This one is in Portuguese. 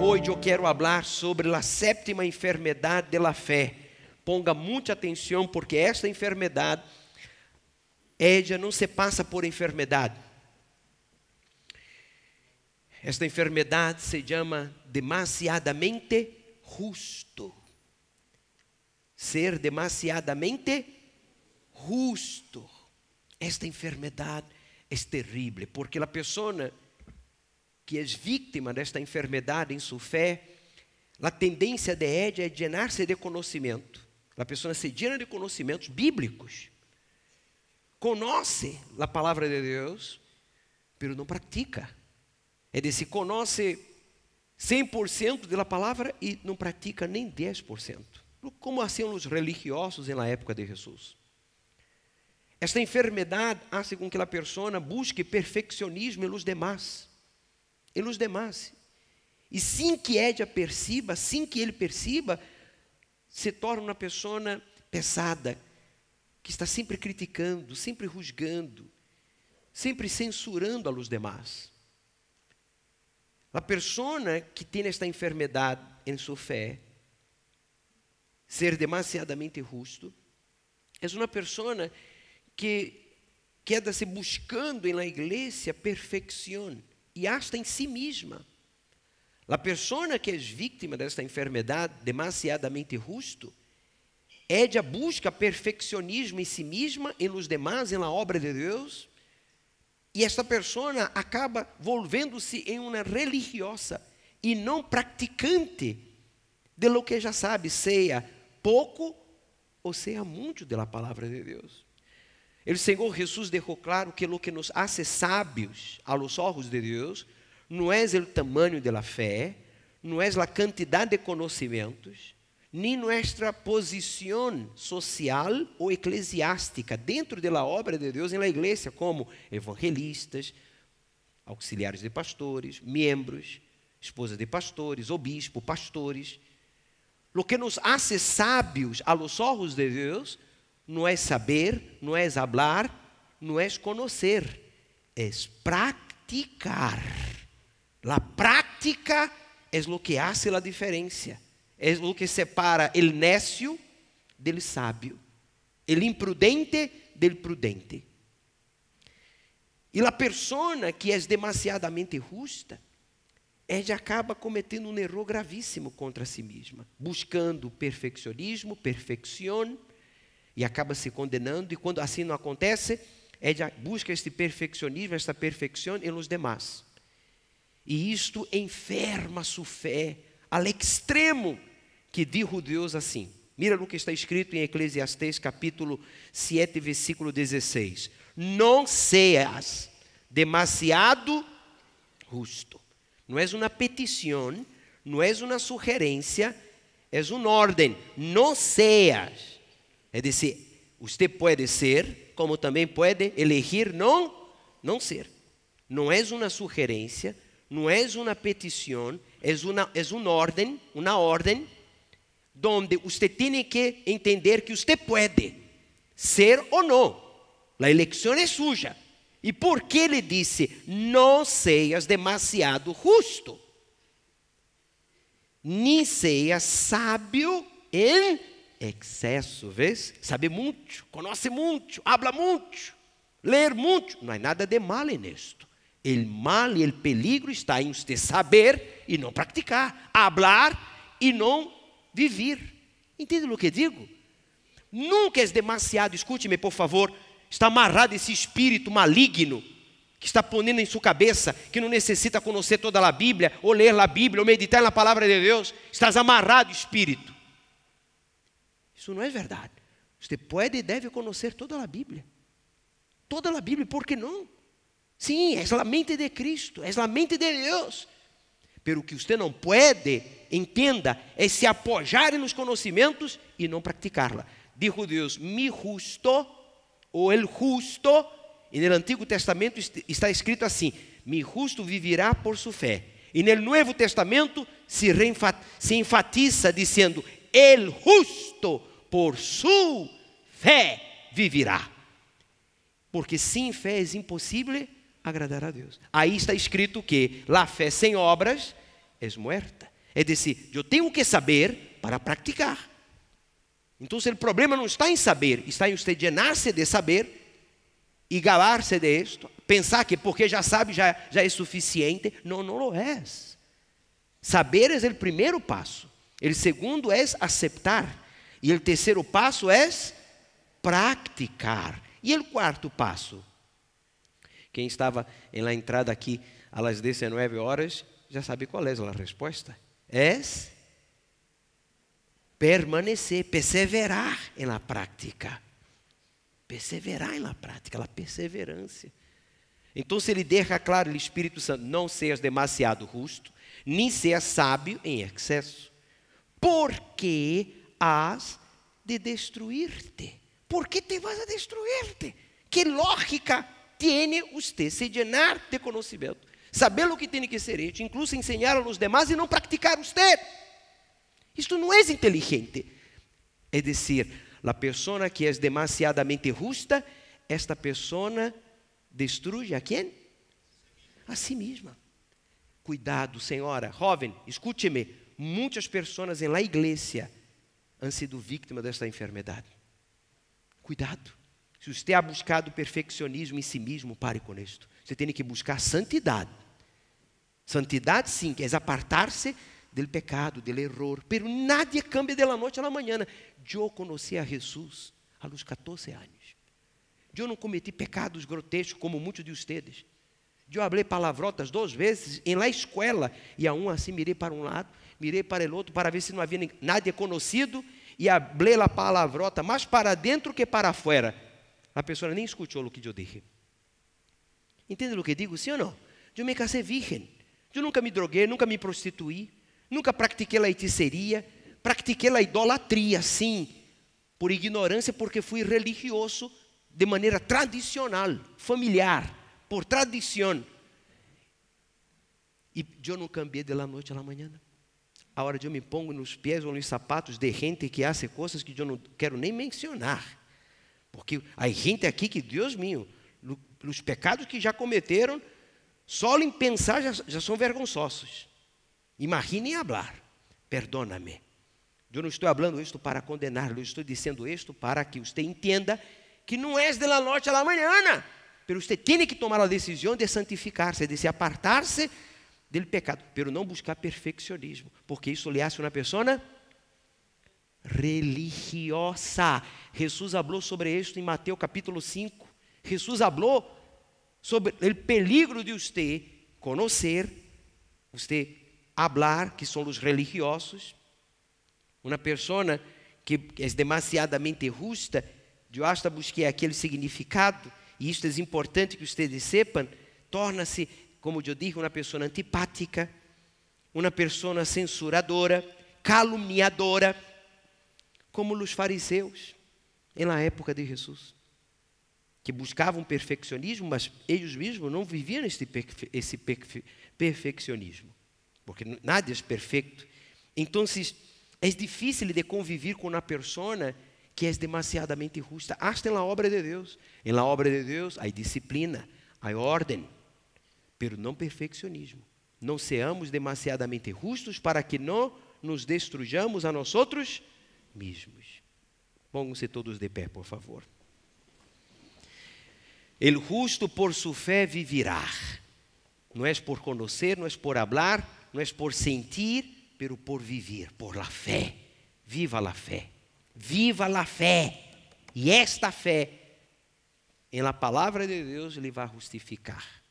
Hoje eu quero falar sobre a sétima enfermidade da fé. Ponga muita atenção, porque esta enfermidade, ela não se passa por enfermidade. Esta enfermidade se chama demasiadamente justo. Ser demasiadamente justo. Esta enfermidade é terrível, porque a pessoa que é vítima desta enfermidade em sua fé, a tendência de Ed é llenar-se de conhecimento. A pessoa se llena de conhecimentos bíblicos. Conoce a palavra de Deus, mas não pratica. É de se conoce 100% da palavra e não pratica nem 10%. Como assim os religiosos na época de Jesus. Esta enfermidade hace com que a pessoa busque perfeccionismo em los demás e os demais. E sim que Edja perciba, sim que ele perciba, se torna uma pessoa pesada, que está sempre criticando, sempre rusgando, sempre censurando a luz demais. A pessoa que tem esta enfermidade em sua fé, ser demasiadamente justo, é uma pessoa que queda-se buscando na igreja perfeição e hasta em si mesma. A pessoa que é vítima desta enfermidade demasiadamente justo é de busca perfeccionismo em si mesma e nos demais, na obra de Deus, e esta pessoa acaba volvendo-se em uma religiosa e não praticante de lo que já sabe, seja pouco ou seja muito da palavra de Deus o Senhor Jesus deixou claro que o que nos hace sábios aos los de Deus não é o tamanho da fé, não é a quantidade de conhecimentos, nem nossa posição social ou eclesiástica dentro da obra de Deus na igreja, como evangelistas, auxiliares de pastores, membros, esposa de pastores, obispo, pastores. O que nos hace sabios a los de Deus não é saber, não é falar, não é conhecer, é praticar. La prática é o que faz a diferença, é o que separa o necio do sábio, o imprudente do prudente. E a pessoa que é demasiadamente justa, é de acaba cometendo um erro gravíssimo contra si mesma, buscando perfeccionismo, perfeição e acaba se condenando, e quando assim não acontece, é ela busca este perfeccionismo, esta perfeição em los demais. E isto enferma sua fé ao extremo que dijo Deus assim. Mira o que está escrito em Eclesiastes capítulo 7, versículo 16. Não seas demasiado justo. Não é uma petição, não é uma sugerência, é uma ordem. Não seas é dizer, você pode ser, como também pode elegir não, não ser. Não é uma sugerência, não é uma petição, é uma, é uma ordem, uma ordem, onde você tem que entender que você pode ser ou não. A eleição é suja. E por que ele disse: Não seas demasiado justo, nem seas sábio em excesso, vês? Saber muito, conhece muito, habla muito, ler muito. Não há nada de mal nisto. O mal e o peligro está em você saber e não praticar, hablar e não viver. Entende o que digo? Nunca é demasiado, escute-me por favor, está amarrado esse espírito maligno que está pondo em sua cabeça, que não necessita conhecer toda a Bíblia, ou ler a Bíblia, ou meditar na palavra de Deus. Estás amarrado, espírito. Isso não é verdade. Você pode e deve conhecer toda a Bíblia. Toda a Bíblia, por que não? Sim, é a mente de Cristo, é a mente de Deus. Pero que você não pode, entenda, é se apoiar nos conhecimentos e não praticá-la. Dijo Deus: Mi justo, ou el justo, e no Antigo Testamento está escrito assim: Mi justo viverá por sua fé. E no Novo Testamento se, se enfatiza dizendo: El justo por sua fé viverá. Porque sem fé é impossível agradar a Deus. Aí está escrito que la fé sem obras é morta. É dizer, eu tenho que saber para praticar. Então, o problema não está em saber, está em você llenar-se de saber e galar-se de esto, pensar que porque já sabe já, já é suficiente. Não, não é. Saber é o primeiro passo. O segundo é aceitar e o terceiro passo é praticar. E o quarto passo? Quem estava na entrada aqui às 19 horas já sabe qual é a resposta. É permanecer, perseverar na prática. Perseverar na prática, a perseverança. Então, se ele deixa claro, o Espírito Santo, não seas demasiado justo, nem seas sábio em excesso, porque hás de destruirte. ¿Por qué te vas a destruirte? Que lógica tiene usted se llenar de conhecimento, saber o que tem que ser hecho, incluso enseñar a los demás e não practicar usted? Isto não é inteligente. É decir, a pessoa que é demasiadamente justa, esta pessoa destruye a quem? A si mesma. Cuidado, senhora. Jovem, escúcheme. Muitas pessoas em la igreja han sido vítima desta enfermidade. Cuidado. Se você ha buscado perfeccionismo em si mesmo, pare com isto. Você tem que buscar santidade. Santidade, sim, que é apartar-se do pecado, do erro. Pero nada cambia de la noite à manhã. Eu conheci a Jesus a los 14 anos. Eu não cometi pecados grotescos como muitos de vocês. Eu falei palavrotas duas vezes em la escola e a um assim mirei para um lado mirei para o outro para ver se não havia nada conhecido e hablé la palavrota mais para dentro que para fora. A pessoa nem escutou o que eu disse. Entende o que digo? Sim ou não? Eu me casei virgem. Eu nunca me droguei, nunca me prostituí, nunca pratiquei a heiticeria, pratiquei a idolatria, sim, por ignorância, porque fui religioso de maneira tradicional, familiar, por tradição. E eu não cambiei de la noite à la manhã a hora de eu me pongo nos pés ou nos sapatos de gente que hace coisas que eu não quero nem mencionar. Porque há gente aqui que, Deus meu, os pecados que já cometeram, só em pensar já, já são vergonhosos. Imaginem falar. Perdona-me. Eu não estou falando isto para condená-lo, estou dizendo isto para que você entenda que não é de la noite à la manhã, mas você tem que tomar a decisão de santificar-se, de se apartar-se dele pecado, pelo não buscar perfeccionismo, porque isso le hace uma pessoa religiosa. Jesus falou sobre isso em Mateus capítulo 5. Jesus falou sobre o peligro de você conhecer, você hablar, que são os religiosos, uma pessoa que é demasiadamente justa. Eu hasta busquei aquele significado, e isto é importante que vocês sepam, torna-se como eu disse, uma pessoa antipática, uma pessoa censuradora, calumniadora, como os fariseus na época de Jesus, que buscavam perfeccionismo, mas eles mesmos não viviam esse, perfe esse perfe perfeccionismo, porque nada é perfeito. Então, é difícil de conviver com uma pessoa que é demasiadamente justa. Hasta na obra de Deus. Em la obra de Deus, há disciplina, há ordem Pero não perfeccionismo. Não seamos demasiadamente rustos para que não nos destrujamos a nós outros mesmos. Pongam-se todos de pé, por favor. El justo por sua fé vivirá. Não é por conhecer, não é por falar, não é por sentir, pero por viver, por la fé. Viva la fé. Viva la fé. E esta fé, em la palavra de Deus, lhe vai justificar.